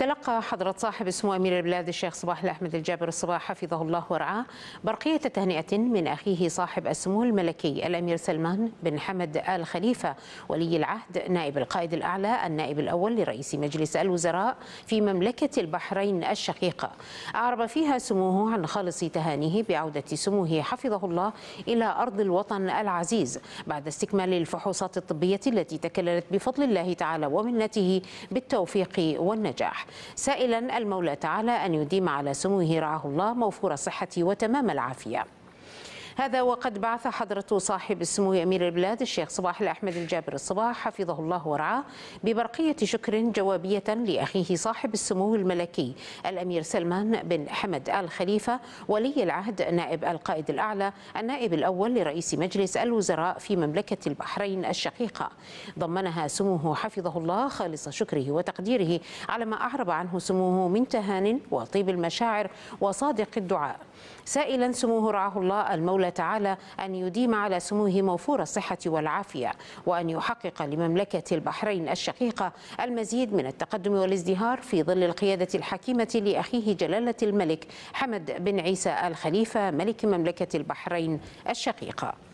تلقى حضرة صاحب السمو أمير البلاد الشيخ صباح الأحمد الجابر الصباح حفظه الله ورعاه برقية تهنئة من أخيه صاحب السمو الملكي الأمير سلمان بن حمد آل خليفة ولي العهد نائب القائد الأعلى النائب الأول لرئيس مجلس الوزراء في مملكة البحرين الشقيقة أعرب فيها سموه عن خالص تهانيه بعودة سموه حفظه الله إلى أرض الوطن العزيز بعد استكمال الفحوصات الطبية التي تكللت بفضل الله تعالى ومنته بالتوفيق والنجاح سائلا المولى تعالى أن يديم على سموه رعاه الله موفور الصحة وتمام العافية هذا وقد بعث حضرة صاحب السمو أمير البلاد الشيخ صباح الأحمد الجابر الصباح حفظه الله ورعاه ببرقية شكر جوابية لأخيه صاحب السمو الملكي الأمير سلمان بن حمد آل خليفة ولي العهد نائب القائد الأعلى النائب الأول لرئيس مجلس الوزراء في مملكة البحرين الشقيقة ضمنها سموه حفظه الله خالص شكره وتقديره على ما أعرب عنه سموه من تهان وطيب المشاعر وصادق الدعاء سائلا سموه رعاه الله المولى الله تعالى أن يديم على سموه موفور الصحة والعافية وأن يحقق لمملكة البحرين الشقيقة المزيد من التقدم والازدهار في ظل القيادة الحكيمة لأخيه جلالة الملك حمد بن عيسى الخليفة ملك مملكة البحرين الشقيقة